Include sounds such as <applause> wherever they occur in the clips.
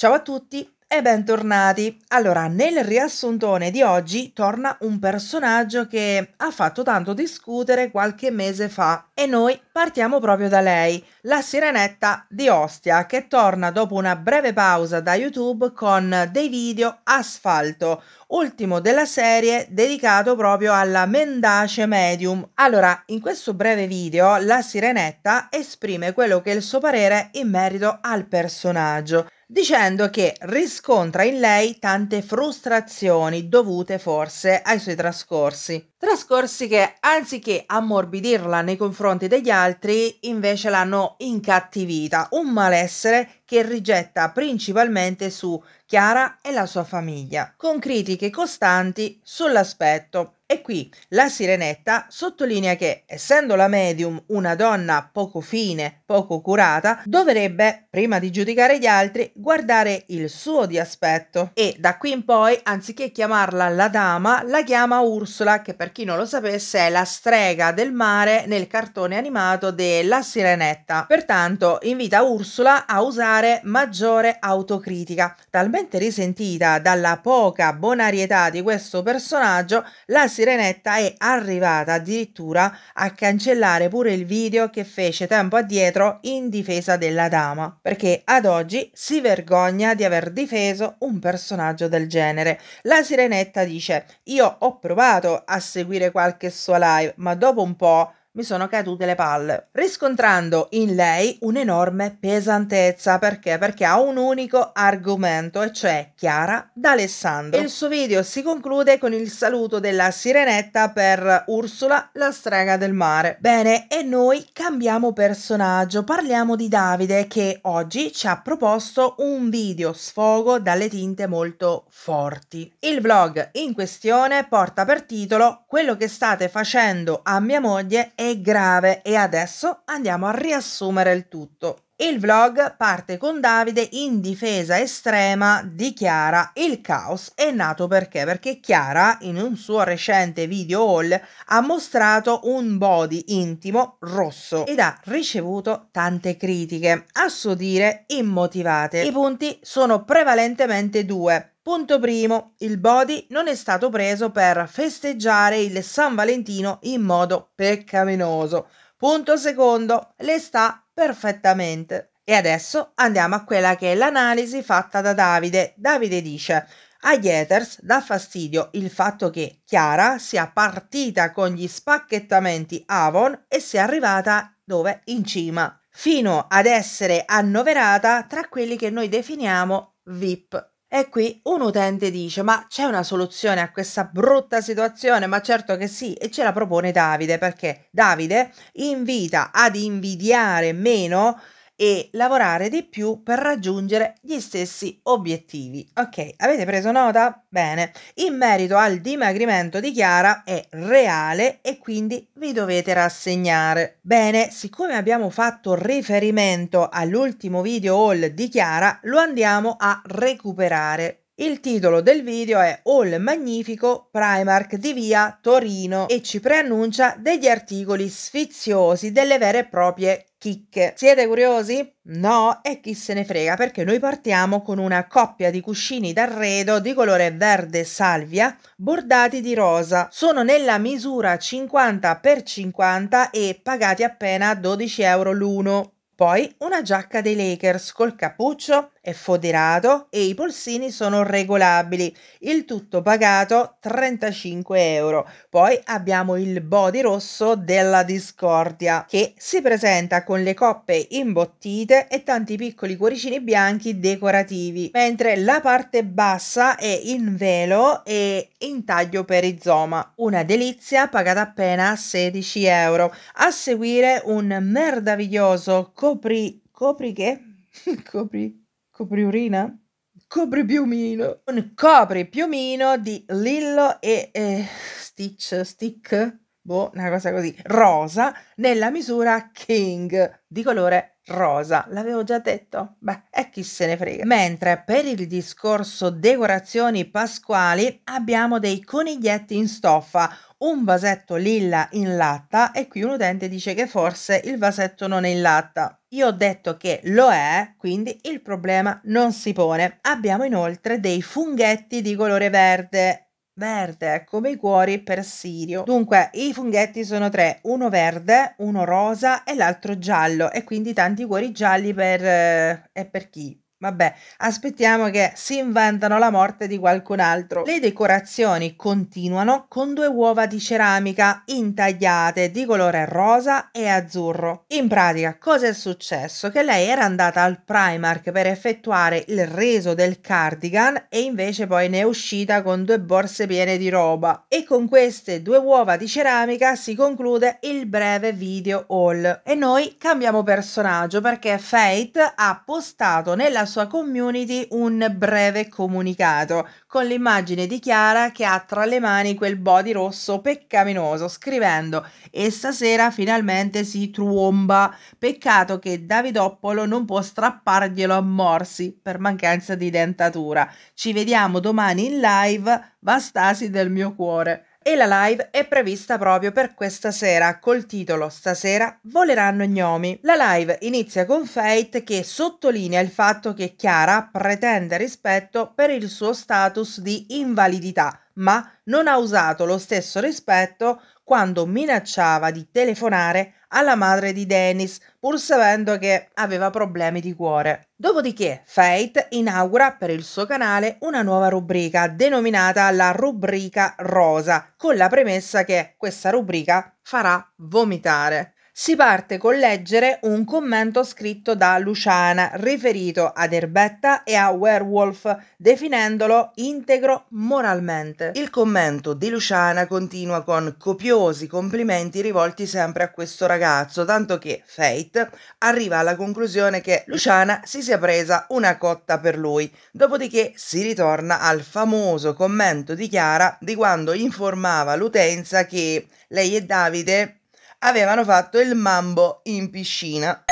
Ciao a tutti e bentornati. Allora, nel riassuntone di oggi torna un personaggio che ha fatto tanto discutere qualche mese fa e noi partiamo proprio da lei, la Sirenetta di Ostia, che torna dopo una breve pausa da YouTube con dei video asfalto, ultimo della serie dedicato proprio alla mendace medium. Allora, in questo breve video la Sirenetta esprime quello che è il suo parere in merito al personaggio dicendo che riscontra in lei tante frustrazioni dovute forse ai suoi trascorsi trascorsi che, anziché ammorbidirla nei confronti degli altri, invece l'hanno incattivita, un malessere che rigetta principalmente su Chiara e la sua famiglia, con critiche costanti sull'aspetto. E qui la sirenetta sottolinea che, essendo la medium una donna poco fine, poco curata, dovrebbe, prima di giudicare gli altri, guardare il suo di aspetto. E da qui in poi, anziché chiamarla la dama, la chiama Ursula, che per per chi non lo sapesse, è la strega del mare nel cartone animato della Sirenetta. Pertanto invita Ursula a usare maggiore autocritica. Talmente risentita dalla poca bonarietà di questo personaggio, la Sirenetta è arrivata addirittura a cancellare pure il video che fece tempo addietro in difesa della dama, perché ad oggi si vergogna di aver difeso un personaggio del genere. La Sirenetta dice: Io ho provato a seguire seguire qualche sua live, ma dopo un po' mi sono cadute le palle, riscontrando in lei un'enorme pesantezza. Perché? Perché ha un unico argomento, e cioè Chiara d'Alessandro. Il suo video si conclude con il saluto della sirenetta per Ursula, la strega del mare. Bene, e noi cambiamo personaggio, parliamo di Davide che oggi ci ha proposto un video sfogo dalle tinte molto forti. Il vlog in questione porta per titolo Quello che state facendo a mia moglie e grave e adesso andiamo a riassumere il tutto. Il vlog parte con Davide in difesa estrema di Chiara. Il caos è nato perché? Perché Chiara in un suo recente video haul ha mostrato un body intimo rosso ed ha ricevuto tante critiche, a suo dire immotivate. I punti sono prevalentemente due. Punto primo, il body non è stato preso per festeggiare il San Valentino in modo peccaminoso. Punto secondo, le sta perfettamente. E adesso andiamo a quella che è l'analisi fatta da Davide. Davide dice: agli haters dà fastidio il fatto che Chiara sia partita con gli spacchettamenti Avon e sia arrivata dove? In cima, fino ad essere annoverata tra quelli che noi definiamo VIP. E qui un utente dice: Ma c'è una soluzione a questa brutta situazione? Ma certo che sì, e ce la propone Davide perché Davide invita ad invidiare meno e lavorare di più per raggiungere gli stessi obiettivi. Ok, avete preso nota? Bene. In merito al dimagrimento di Chiara è reale e quindi vi dovete rassegnare. Bene, siccome abbiamo fatto riferimento all'ultimo video haul di Chiara, lo andiamo a recuperare. Il titolo del video è All Magnifico Primark di via Torino e ci preannuncia degli articoli sfiziosi, delle vere e proprie chicche. Siete curiosi? No? E chi se ne frega perché noi partiamo con una coppia di cuscini d'arredo di colore verde salvia bordati di rosa. Sono nella misura 50x50 e pagati appena 12 euro l'uno. Poi una giacca dei Lakers col cappuccio è foderato e i polsini sono regolabili, il tutto pagato 35 euro. Poi abbiamo il body rosso della discordia che si presenta con le coppe imbottite e tanti piccoli cuoricini bianchi decorativi, mentre la parte bassa è in velo e in taglio per rizoma. Una delizia pagata appena 16 euro. A seguire un meraviglioso copri, copri che? <laughs> copri, copri urina? Copri piumino. Un copri piumino di Lillo e eh, Stitch, Stick, boh, una cosa così, rosa, nella misura King, di colore rosa. L'avevo già detto? Beh, e chi se ne frega. Mentre per il discorso decorazioni pasquali abbiamo dei coniglietti in stoffa, un vasetto lilla in latta e qui un utente dice che forse il vasetto non è in latta. Io ho detto che lo è, quindi il problema non si pone. Abbiamo inoltre dei funghetti di colore verde verde come i cuori per Sirio. Dunque i funghetti sono tre, uno verde, uno rosa e l'altro giallo e quindi tanti cuori gialli per... Eh, e per chi? Vabbè, aspettiamo che si inventano la morte di qualcun altro. Le decorazioni continuano con due uova di ceramica intagliate di colore rosa e azzurro. In pratica, cosa è successo? Che lei era andata al Primark per effettuare il reso del cardigan e invece poi ne è uscita con due borse piene di roba. E con queste due uova di ceramica si conclude il breve video haul. E noi cambiamo personaggio perché Fate ha postato nella sua community un breve comunicato con l'immagine di Chiara che ha tra le mani quel body rosso peccaminoso, scrivendo e stasera finalmente si tromba, peccato che Davidoppolo non può strapparglielo a morsi per mancanza di dentatura. Ci vediamo domani in live, vastasi del mio cuore e la live è prevista proprio per questa sera col titolo Stasera voleranno gnomi. La live inizia con Fate che sottolinea il fatto che Chiara pretende rispetto per il suo status di invalidità, ma non ha usato lo stesso rispetto quando minacciava di telefonare alla madre di Dennis, pur sapendo che aveva problemi di cuore. Dopodiché Fate inaugura per il suo canale una nuova rubrica denominata la rubrica rosa, con la premessa che questa rubrica farà vomitare si parte col leggere un commento scritto da Luciana riferito ad Erbetta e a Werewolf, definendolo integro moralmente. Il commento di Luciana continua con copiosi complimenti rivolti sempre a questo ragazzo, tanto che Fate arriva alla conclusione che Luciana si sia presa una cotta per lui, dopodiché si ritorna al famoso commento di Chiara di quando informava l'utenza che lei e Davide avevano fatto il mambo in piscina.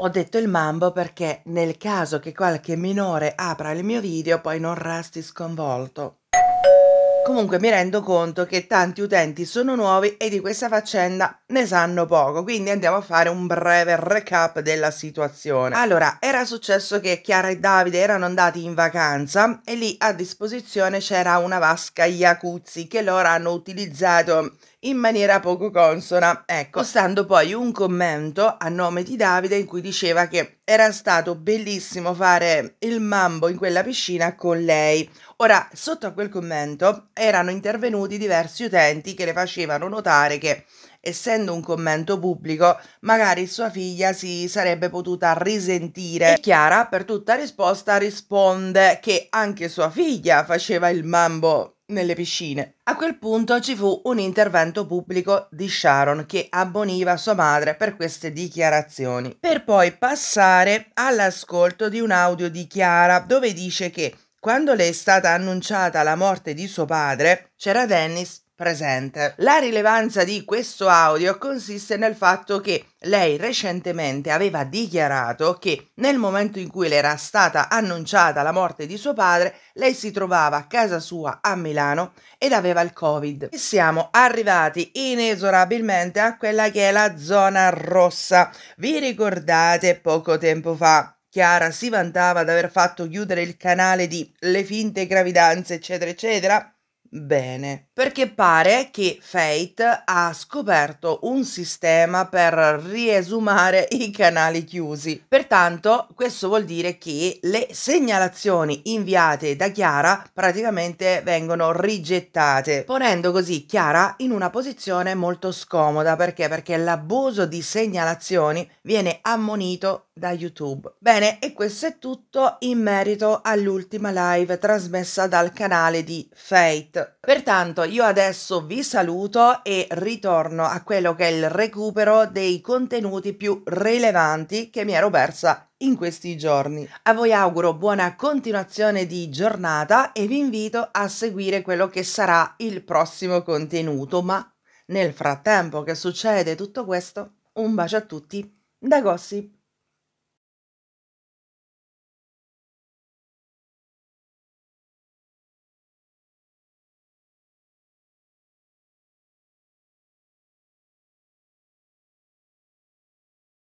Ho detto il mambo perché nel caso che qualche minore apra il mio video poi non resti sconvolto. Comunque mi rendo conto che tanti utenti sono nuovi e di questa faccenda ne sanno poco, quindi andiamo a fare un breve recap della situazione. Allora, era successo che Chiara e Davide erano andati in vacanza e lì a disposizione c'era una vasca Iacuzzi che loro hanno utilizzato in maniera poco consona, ecco, postando poi un commento a nome di Davide in cui diceva che era stato bellissimo fare il mambo in quella piscina con lei. Ora, sotto a quel commento erano intervenuti diversi utenti che le facevano notare che essendo un commento pubblico, magari sua figlia si sarebbe potuta risentire. E Chiara, per tutta risposta, risponde che anche sua figlia faceva il mambo nelle piscine. A quel punto ci fu un intervento pubblico di Sharon che abboniva sua madre per queste dichiarazioni, per poi passare all'ascolto di un audio di Chiara dove dice che quando le è stata annunciata la morte di suo padre, c'era Dennis presente. La rilevanza di questo audio consiste nel fatto che lei recentemente aveva dichiarato che nel momento in cui le era stata annunciata la morte di suo padre, lei si trovava a casa sua a Milano ed aveva il Covid. E siamo arrivati inesorabilmente a quella che è la zona rossa. Vi ricordate poco tempo fa Chiara si vantava di aver fatto chiudere il canale di Le finte gravidanze, eccetera, eccetera? Bene, perché pare che Fate ha scoperto un sistema per riesumare i canali chiusi. Pertanto, questo vuol dire che le segnalazioni inviate da Chiara praticamente vengono rigettate, ponendo così Chiara in una posizione molto scomoda perché perché l'abuso di segnalazioni viene ammonito da YouTube. Bene, e questo è tutto in merito all'ultima live trasmessa dal canale di Fate. Pertanto io adesso vi saluto e ritorno a quello che è il recupero dei contenuti più rilevanti che mi ero persa in questi giorni. A voi auguro buona continuazione di giornata e vi invito a seguire quello che sarà il prossimo contenuto, ma nel frattempo che succede tutto questo, un bacio a tutti da Gossip.